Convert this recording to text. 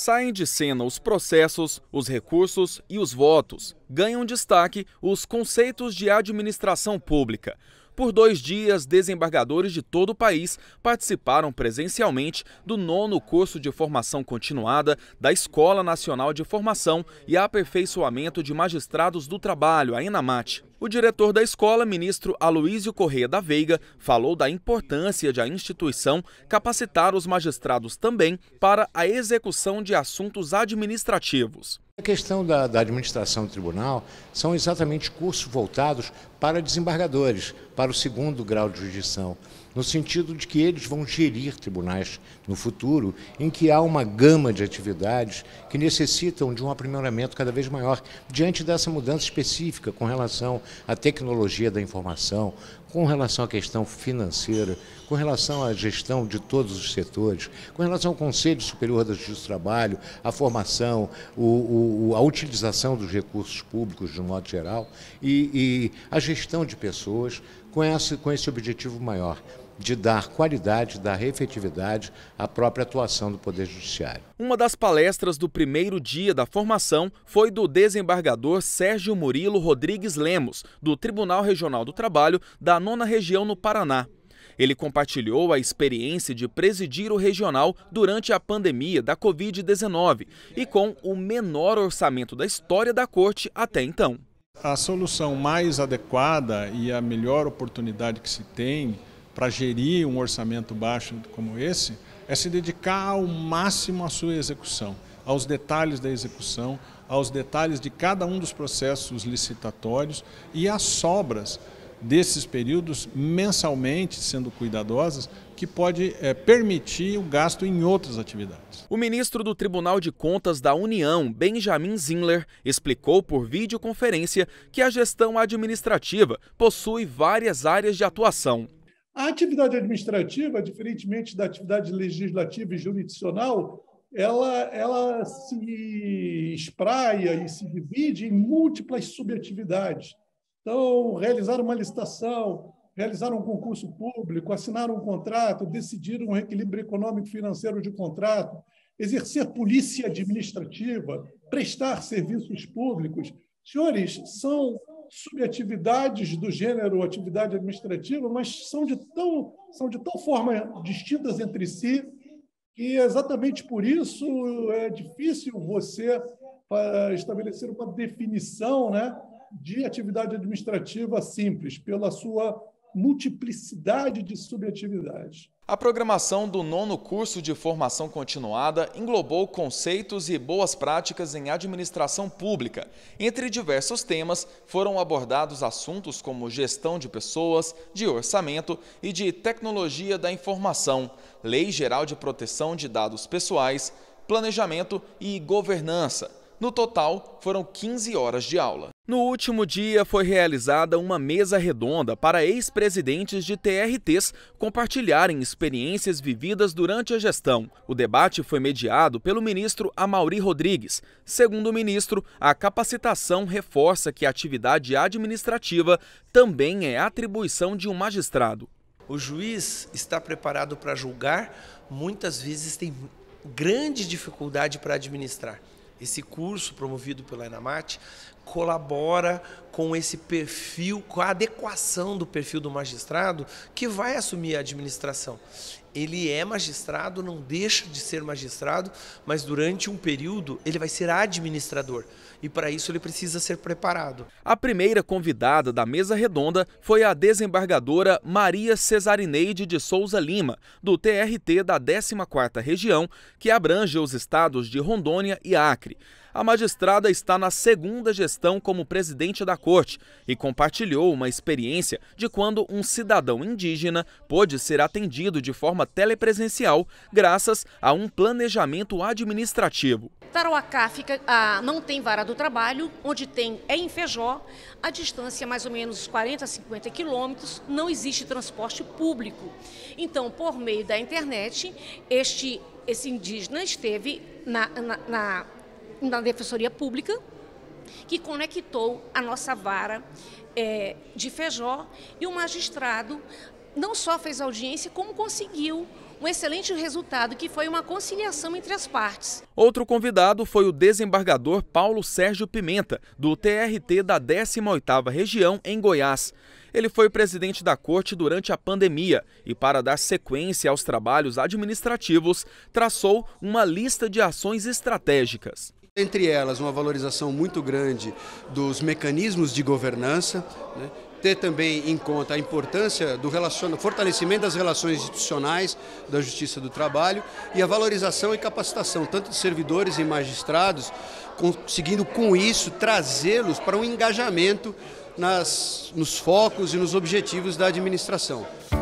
Saem de cena os processos, os recursos e os votos. Ganham destaque os conceitos de administração pública. Por dois dias, desembargadores de todo o país participaram presencialmente do nono curso de formação continuada da Escola Nacional de Formação e Aperfeiçoamento de Magistrados do Trabalho, a ENAMAT. O diretor da escola, ministro Aloísio Correia da Veiga, falou da importância de a instituição capacitar os magistrados também para a execução de assuntos administrativos. A questão da, da, administração do tribunal são exatamente cursos voltados para desembargadores, para o segundo grau de jurisdição, no sentido de que eles vão gerir tribunais no futuro, em que há uma gama de atividades que necessitam de um aprimoramento cada vez maior diante dessa mudança específica com relação à tecnologia da informação, com relação à questão financeira, com relação à gestão de todos os setores, com relação ao Conselho Superior da Justiça do Trabalho, a formação, o, o, a utilização dos recursos públicos de um modo geral e, e a gestão de pessoas com esse, com esse objetivo maior de dar qualidade, dar efetividade à própria atuação do Poder Judiciário. Uma das palestras do primeiro dia da formação foi do desembargador Sérgio Murilo Rodrigues Lemos, do Tribunal Regional do Trabalho da Nona Região no Paraná. Ele compartilhou a experiência de presidir o regional durante a pandemia da Covid-19 e com o menor orçamento da história da corte até então. A solução mais adequada e a melhor oportunidade que se tem para gerir um orçamento baixo como esse é se dedicar ao máximo à sua execução, aos detalhes da execução, aos detalhes de cada um dos processos licitatórios e às sobras desses períodos mensalmente sendo cuidadosas, que pode é, permitir o gasto em outras atividades. O ministro do Tribunal de Contas da União, Benjamin Zinler, explicou por videoconferência que a gestão administrativa possui várias áreas de atuação. A atividade administrativa, diferentemente da atividade legislativa e jurisdicional, ela, ela se espraia e se divide em múltiplas subatividades. Então, realizar uma licitação, realizar um concurso público, assinar um contrato, decidir um equilíbrio econômico financeiro de contrato, exercer polícia administrativa, prestar serviços públicos. Senhores, são subatividades do gênero atividade administrativa, mas são de, tão, são de tal forma distintas entre si que exatamente por isso é difícil você eh, estabelecer uma definição né, de atividade administrativa simples, pela sua multiplicidade de subatividades. A programação do nono curso de formação continuada englobou conceitos e boas práticas em administração pública. Entre diversos temas, foram abordados assuntos como gestão de pessoas, de orçamento e de tecnologia da informação, Lei Geral de Proteção de Dados Pessoais, planejamento e governança. No total, foram 15 horas de aula. No último dia, foi realizada uma mesa redonda para ex-presidentes de TRTs compartilharem experiências vividas durante a gestão. O debate foi mediado pelo ministro Amauri Rodrigues. Segundo o ministro, a capacitação reforça que a atividade administrativa também é atribuição de um magistrado. O juiz está preparado para julgar, muitas vezes tem grande dificuldade para administrar. Esse curso promovido pela Enamate colabora com esse perfil, com a adequação do perfil do magistrado que vai assumir a administração. Ele é magistrado, não deixa de ser magistrado, mas durante um período ele vai ser administrador. E para isso ele precisa ser preparado. A primeira convidada da mesa redonda foi a desembargadora Maria Cesarineide de Souza Lima, do TRT da 14ª Região, que abrange os estados de Rondônia e Acre. A magistrada está na segunda gestão como presidente da corte e compartilhou uma experiência de quando um cidadão indígena pôde ser atendido de forma telepresencial graças a um planejamento administrativo. Tarauacá fica, ah, não tem vara do trabalho, onde tem é em Feijó, a distância é mais ou menos 40 a 50 quilômetros, não existe transporte público. Então, por meio da internet, este, esse indígena esteve na, na, na na Defensoria Pública, que conectou a nossa vara é, de Feijó e o magistrado não só fez audiência, como conseguiu um excelente resultado, que foi uma conciliação entre as partes. Outro convidado foi o desembargador Paulo Sérgio Pimenta, do TRT da 18ª Região, em Goiás. Ele foi presidente da corte durante a pandemia e, para dar sequência aos trabalhos administrativos, traçou uma lista de ações estratégicas. Entre elas, uma valorização muito grande dos mecanismos de governança, né? ter também em conta a importância do fortalecimento das relações institucionais da Justiça do Trabalho e a valorização e capacitação tanto de servidores e magistrados, conseguindo com isso trazê-los para um engajamento nas, nos focos e nos objetivos da administração.